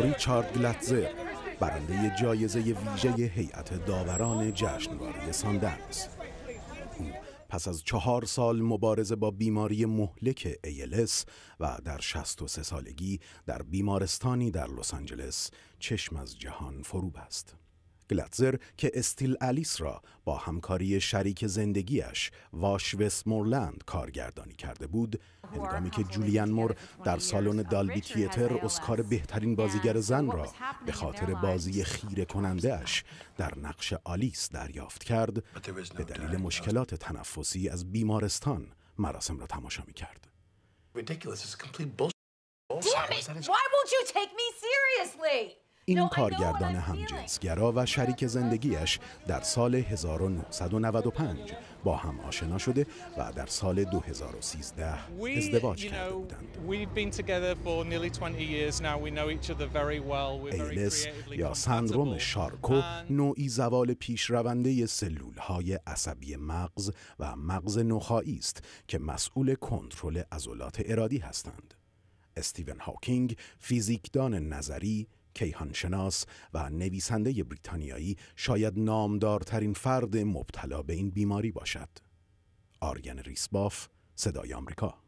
ریچارد گلتزر برنده جایزه ویژه هیئت داوران جشنواره ساندنس او پس از چهار سال مبارزه با بیماری مهلک ایلس و در 63 سالگی در بیمارستانی در لس آنجلس چشم از جهان فروب است. گلتزر که استیل الیس را با همکاری شریک زندگیش واش مورلند کارگردانی کرده بود هنگامی که جولیان مور در سالن دالبی تیتر اسکار بهترین بازیگر زن را به خاطر بازی خیره کنندهش در نقش آلیس دریافت کرد به دلیل مشکلات تنفسی از بیمارستان مراسم را تماشا می کرد. این کارگردان همجنسگرا و شریک زندگیش در سال 1995 با هم آشنا شده و در سال 2013 ازدواج کرده بودند. ایلس یا سندروم شارکو نوعی زوال پیشرونده سلول های عصبی مغز و مغز نخایی است که مسئول کنترل عضلات ارادی هستند. استیون هاکینگ فیزیکدان نظری کیهانشناس و نویسنده بریتانیایی شاید نامدارترین فرد مبتلا به این بیماری باشد. آریان ریسباف، صدای آمریکا